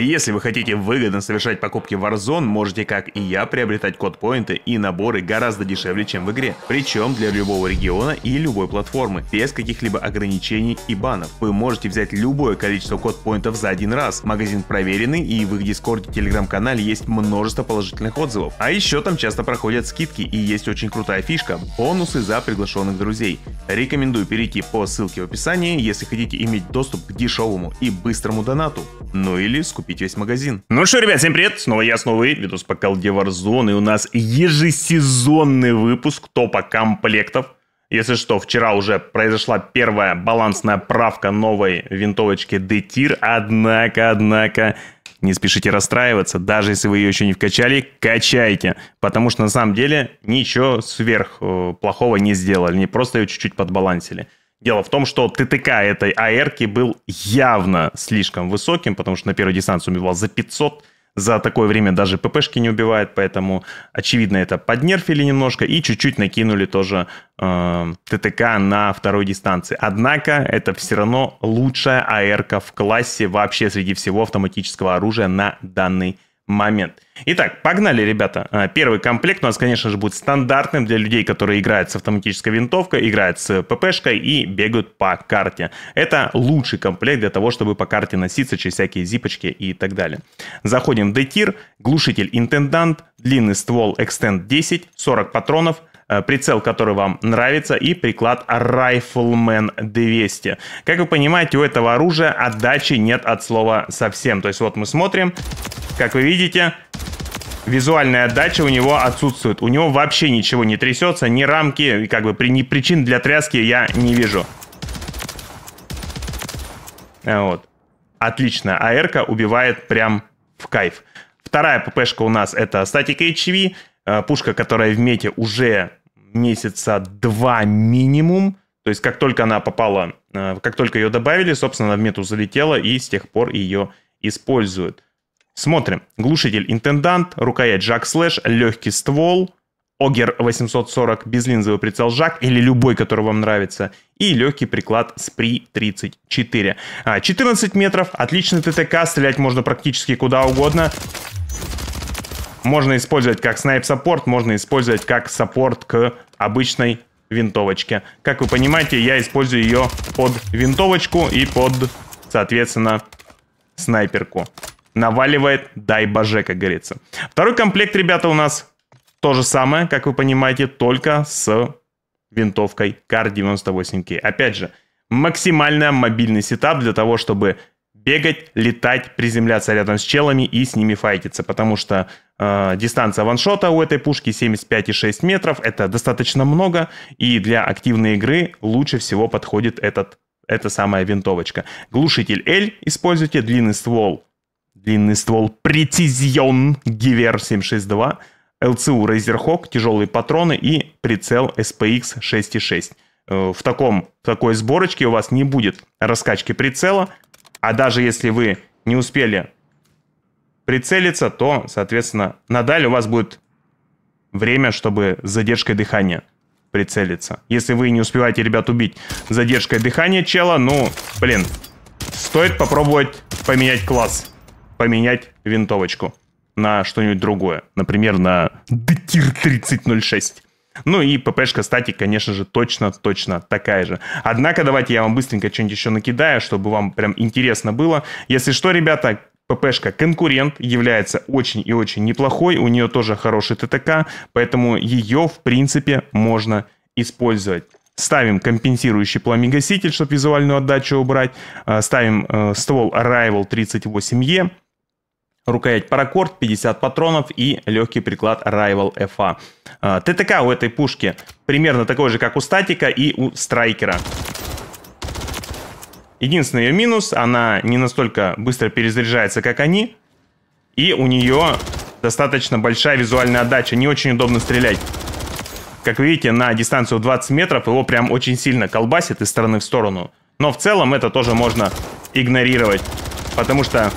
Если вы хотите выгодно совершать покупки в Warzone, можете, как и я, приобретать код-поинты и наборы гораздо дешевле, чем в игре. Причем для любого региона и любой платформы, без каких-либо ограничений и банов. Вы можете взять любое количество код-поинтов за один раз. Магазин проверенный и в их дискорде телеграм-канале есть множество положительных отзывов. А еще там часто проходят скидки и есть очень крутая фишка – бонусы за приглашенных друзей. Рекомендую перейти по ссылке в описании, если хотите иметь доступ к дешевому и быстрому донату, ну или скупить купить весь магазин. Ну что, ребят, всем привет! Снова я, снова и видос по колде Warzone. И у нас ежесезонный выпуск топа комплектов. Если что, вчера уже произошла первая балансная правка новой винтовочки D-Tier. Однако, однако, не спешите расстраиваться. Даже если вы ее еще не вкачали, качайте. Потому что на самом деле ничего сверх э, плохого не сделали. Не просто ее чуть-чуть подбалансили. Дело в том, что ТТК этой АРки был явно слишком высоким, потому что на первой дистанции убивал за 500, за такое время даже ППшки не убивает, поэтому, очевидно, это поднерфили немножко и чуть-чуть накинули тоже э, ТТК на второй дистанции. Однако, это все равно лучшая АРка в классе вообще среди всего автоматического оружия на данный момент момент. Итак, погнали, ребята. А, первый комплект у нас, конечно же, будет стандартным для людей, которые играют с автоматической винтовкой, играют с ППшкой и бегают по карте. Это лучший комплект для того, чтобы по карте носиться через всякие зипочки и так далее. Заходим в d глушитель интендант, длинный ствол Extend 10, 40 патронов, а, прицел, который вам нравится, и приклад Rifleman 200. Как вы понимаете, у этого оружия отдачи нет от слова совсем. То есть вот мы смотрим, как вы видите, визуальная отдача у него отсутствует. У него вообще ничего не трясется, ни рамки, как бы при, ни причин для тряски я не вижу. Э, вот. Отлично, ар убивает прям в кайф. Вторая ППшка у нас это статика HV, э, пушка, которая в мете уже месяца два минимум. То есть как только она попала, э, как только ее добавили, собственно, она в мету залетела и с тех пор ее используют. Смотрим. Глушитель интендант, рукоять жак слэш, легкий ствол, Огер 840 безлинзовый прицел Жак или любой, который вам нравится, и легкий приклад Спри 34. 14 метров, отличный ТТК, стрелять можно практически куда угодно. Можно использовать как снайп-саппорт, можно использовать как саппорт к обычной винтовочке. Как вы понимаете, я использую ее под винтовочку и под, соответственно, снайперку наваливает, дай боже, как говорится. Второй комплект, ребята, у нас то же самое, как вы понимаете, только с винтовкой Кар 98 k Опять же, максимально мобильный сетап для того, чтобы бегать, летать, приземляться рядом с челами и с ними файтиться, потому что э, дистанция ваншота у этой пушки 75,6 метров, это достаточно много, и для активной игры лучше всего подходит этот, эта самая винтовочка. Глушитель L используйте, длинный ствол длинный ствол Precision Giver 762, ЛЦУ Razer Hawk, тяжелые патроны и прицел SPX 6.6. Э, в, таком, в такой сборочке у вас не будет раскачки прицела, а даже если вы не успели прицелиться, то, соответственно, надали у вас будет время, чтобы с задержкой дыхания прицелиться. Если вы не успеваете, ребят, убить задержкой дыхания чела, ну, блин, стоит попробовать поменять класс поменять винтовочку на что-нибудь другое. Например, на Декир 3006. Ну и ППшка стати, конечно же, точно-точно такая же. Однако давайте я вам быстренько что-нибудь еще накидаю, чтобы вам прям интересно было. Если что, ребята, ППшка конкурент является очень и очень неплохой, у нее тоже хороший ТТК, поэтому ее, в принципе, можно использовать. Ставим компенсирующий пламегаситель, чтобы визуальную отдачу убрать. Э, ставим э, ствол Rival 38E рукоять паракорд, 50 патронов и легкий приклад Rival FA. А, ТТК у этой пушки примерно такой же, как у статика и у страйкера. Единственный ее минус, она не настолько быстро перезаряжается, как они. И у нее достаточно большая визуальная отдача, не очень удобно стрелять. Как вы видите, на дистанцию 20 метров его прям очень сильно колбасит из стороны в сторону. Но в целом это тоже можно игнорировать, потому что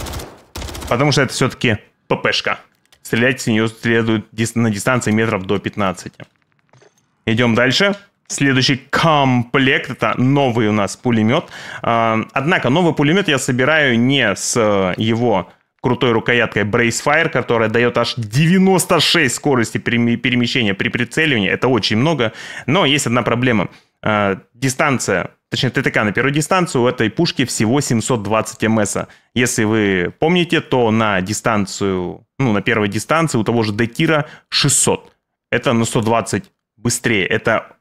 потому что это все-таки ППшка. Стрелять с нее следует на дистанции метров до 15. Идем дальше. Следующий комплект это новый у нас пулемет. А, однако новый пулемет я собираю не с э, его крутой рукояткой Bracefire, которая дает аж 96 скорости перемещения при прицеливании. Это очень много. Но есть одна проблема. А, дистанция точнее ТТК на первую дистанцию у этой пушки всего 720 МС. Если вы помните, то на дистанцию, ну, на первой дистанции у того же Декира 600. Это на 120 быстрее. Это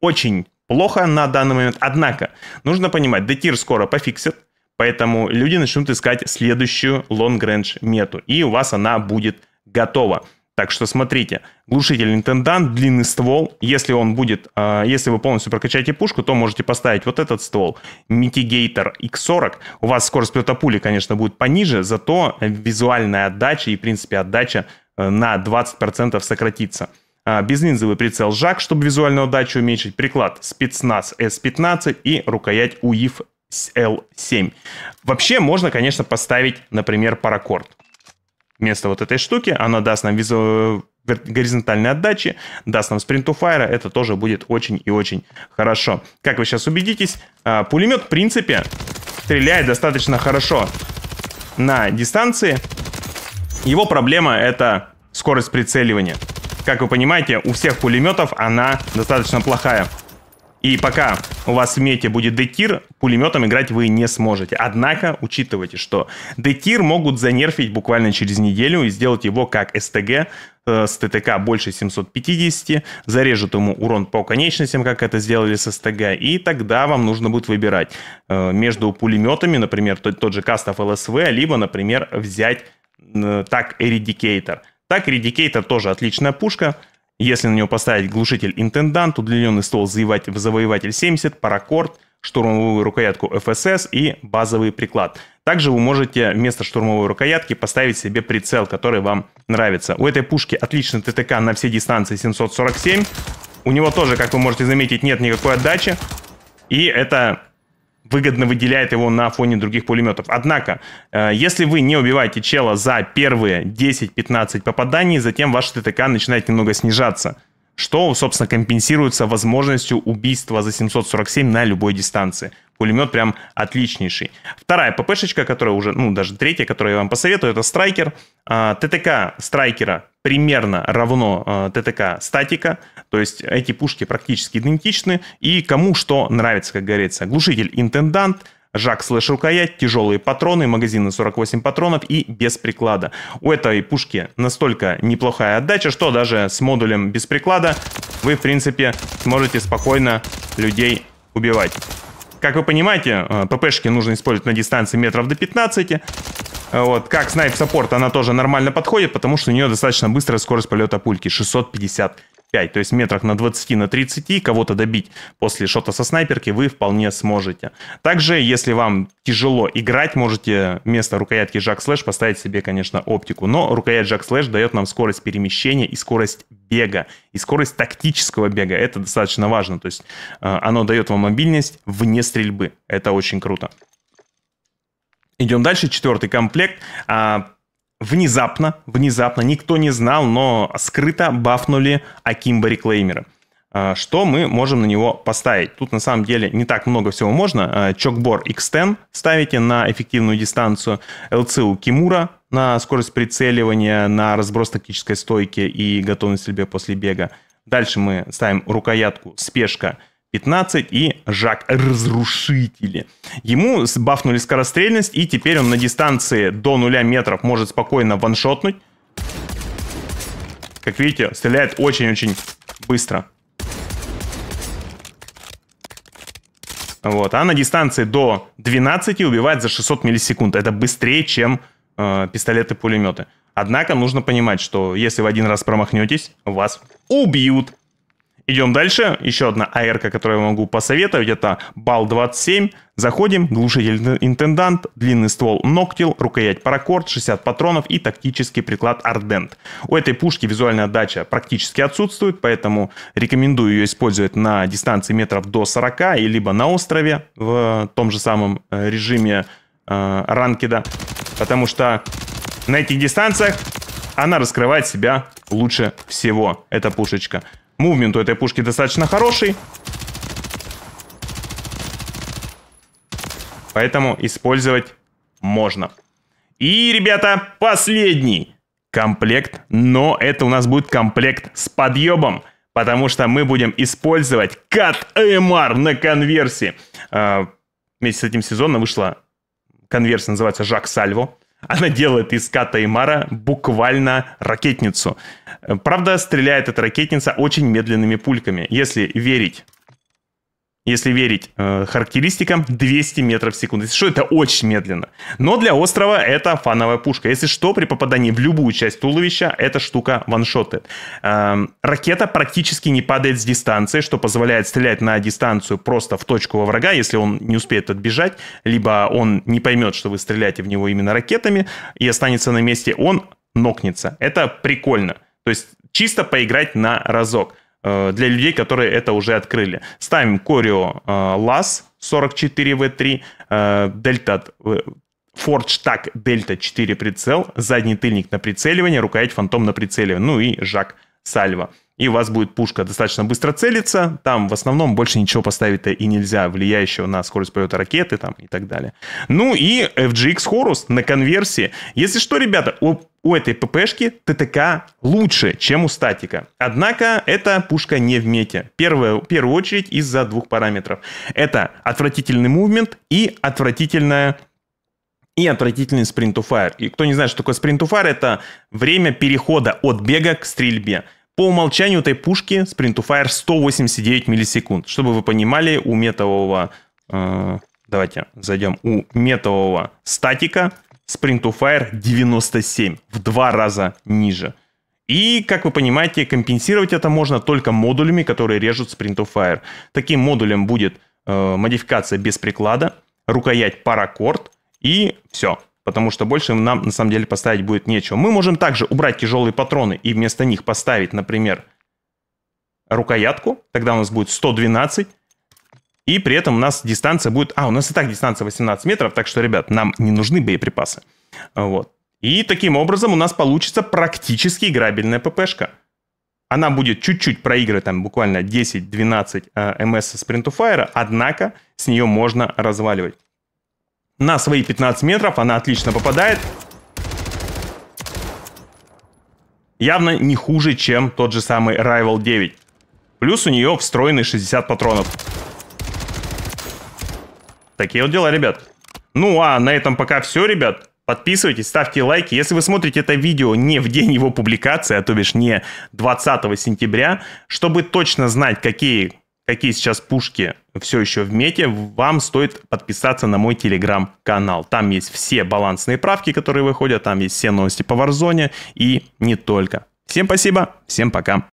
очень плохо на данный момент. Однако, нужно понимать, Декир скоро пофиксит, поэтому люди начнут искать следующую long-range мету, и у вас она будет готова. Так что смотрите, глушитель интендант, длинный ствол. Если он будет, э, если вы полностью прокачаете пушку, то можете поставить вот этот ствол, митигейтер X40. У вас скорость плета пули, конечно, будет пониже, зато визуальная отдача и, в принципе, отдача э, на 20% сократится. А, безлинзовый прицел ЖАК, чтобы визуальную отдачу уменьшить, приклад спецназ s 15 и рукоять УИФ L7. Вообще можно, конечно, поставить, например, паракорд вместо вот этой штуки. Она даст нам визу горизонтальной отдачи, даст нам спринту файра, это тоже будет очень и очень хорошо. Как вы сейчас убедитесь, а, пулемет, в принципе, стреляет достаточно хорошо на дистанции. Его проблема — это скорость прицеливания. Как вы понимаете, у всех пулеметов она достаточно плохая. И пока у вас в мете будет детир, пулеметом играть вы не сможете. Однако, учитывайте, что детир могут занерфить буквально через неделю и сделать его как СТГ э, с ТТК больше 750, зарежут ему урон по конечностям, как это сделали с СТГ, и тогда вам нужно будет выбирать э, между пулеметами, например, тот, тот же кастов ЛСВ, либо, например, взять э, так Эредикейтор. Так Эредикейтор тоже отличная пушка, если на него поставить глушитель интендант, удлиненный ствол завоеватель 70, паракорд, штурмовую рукоятку FSS и базовый приклад. Также вы можете вместо штурмовой рукоятки поставить себе прицел, который вам нравится. У этой пушки отличный ТТК на все дистанции 747. У него тоже, как вы можете заметить, нет никакой отдачи. И это выгодно выделяет его на фоне других пулеметов. Однако, э, если вы не убиваете чела за первые 10-15 попаданий, затем ваш ТТК начинает немного снижаться – что, собственно, компенсируется возможностью убийства за 747 на любой дистанции. Пулемет прям отличнейший. Вторая ППшечка, которая уже, ну, даже третья, которую я вам посоветую, это Страйкер. А, ТТК Страйкера примерно равно а, ТТК статика, то есть эти пушки практически идентичны, и кому что нравится, как говорится. Глушитель Интендант, Жак слэш рукоять, тяжелые патроны, магазины 48 патронов и без приклада. У этой пушки настолько неплохая отдача, что даже с модулем без приклада вы, в принципе, сможете спокойно людей убивать. Как вы понимаете, э, ППшки нужно использовать на дистанции метров до 15. Вот, как снайп-саппорт, она тоже нормально подходит, потому что у нее достаточно быстрая скорость полета пульки, 650 5, то есть метрах на 20, на 30, кого-то добить после шота со снайперки вы вполне сможете. Также, если вам тяжело играть, можете вместо рукоятки Jack Slash поставить себе, конечно, оптику. Но рукоять Jack Slash дает нам скорость перемещения и скорость бега, и скорость тактического бега. Это достаточно важно, то есть э, оно дает вам мобильность вне стрельбы. Это очень круто. Идем дальше, четвертый комплект. А, внезапно, внезапно, никто не знал, но скрыто бафнули Акимба Реклеймера. А, что мы можем на него поставить? Тут на самом деле не так много всего можно. А, Чокбор X10 ставите на эффективную дистанцию. ЛЦУ Кимура на скорость прицеливания, на разброс тактической стойки и готовность к бега после бега. Дальше мы ставим рукоятку спешка – 15 и Жак Разрушители. Ему бафнули скорострельность, и теперь он на дистанции до 0 метров может спокойно ваншотнуть. Как видите, стреляет очень-очень быстро. Вот. А на дистанции до 12 убивает за 600 миллисекунд. Это быстрее, чем э, пистолеты-пулеметы. Однако нужно понимать, что если вы один раз промахнетесь, вас убьют. Идем дальше. Еще одна АР, которую я могу посоветовать, это бал 27. Заходим, глушитель интендант, длинный ствол Ноктил, рукоять паракорд, 60 патронов и тактический приклад Ардент. У этой пушки визуальная отдача практически отсутствует, поэтому рекомендую ее использовать на дистанции метров до 40 и либо на острове в том же самом э, режиме э, ранкеда, потому что на этих дистанциях она раскрывает себя лучше всего, эта пушечка. Мувмент у этой пушки достаточно хороший. Поэтому использовать можно. И, ребята, последний комплект. Но это у нас будет комплект с подъемом. Потому что мы будем использовать кат AMR на конверсии. А, вместе с этим сезоном вышла конверсия, называется Жак Сальво. Она делает из Ката и Мара буквально ракетницу. Правда, стреляет эта ракетница очень медленными пульками. Если верить если верить э, характеристикам, 200 метров в секунду. Если что, это очень медленно. Но для острова это фановая пушка. Если что, при попадании в любую часть туловища эта штука ваншоты. Э, ракета практически не падает с дистанции, что позволяет стрелять на дистанцию просто в точку во врага, если он не успеет отбежать, либо он не поймет, что вы стреляете в него именно ракетами и останется на месте, он нокнется. Это прикольно. То есть чисто поиграть на разок. Э, для людей, которые это уже открыли. Ставим Корио LAS 44V3, Дельта Ford э, Штаг Дельта 4 прицел, задний тыльник на прицеливание, рукоять фантом на прицеливание, ну и жак сальва. И у вас будет пушка достаточно быстро целиться. Там в основном больше ничего поставить-то и нельзя, влияющего на скорость полета ракеты там, и так далее. Ну и FGX Horus на конверсии. Если что, ребята, у, у этой ППшки ТТК лучше, чем у статика. Однако эта пушка не в мете. Первое, в первую очередь из-за двух параметров. Это отвратительный мувмент и отвратительная и отвратительный sprint to fire. И кто не знает, что такое sprint to fire, это время перехода от бега к стрельбе. По умолчанию этой пушки sprint to fire 189 миллисекунд. Чтобы вы понимали, у метового... Э, давайте зайдем. У метового статика sprint to fire 97. В два раза ниже. И, как вы понимаете, компенсировать это можно только модулями, которые режут sprint to fire. Таким модулем будет э, модификация без приклада, рукоять паракорд, и все. Потому что больше нам на самом деле поставить будет нечего. Мы можем также убрать тяжелые патроны и вместо них поставить, например, рукоятку. Тогда у нас будет 112. И при этом у нас дистанция будет... А, у нас и так дистанция 18 метров, так что, ребят, нам не нужны боеприпасы. Вот. И таким образом у нас получится практически играбельная ППшка. Она будет чуть-чуть проигрывать там буквально 10-12 э, МС с Print однако с нее можно разваливать на свои 15 метров. Она отлично попадает. Явно не хуже, чем тот же самый Rival 9. Плюс у нее встроены 60 патронов. Такие вот дела, ребят. Ну а на этом пока все, ребят. Подписывайтесь, ставьте лайки. Если вы смотрите это видео не в день его публикации, а то бишь не 20 сентября, чтобы точно знать, какие какие сейчас пушки все еще в мете, вам стоит подписаться на мой телеграм-канал. Там есть все балансные правки, которые выходят, там есть все новости по Warzone и не только. Всем спасибо, всем пока.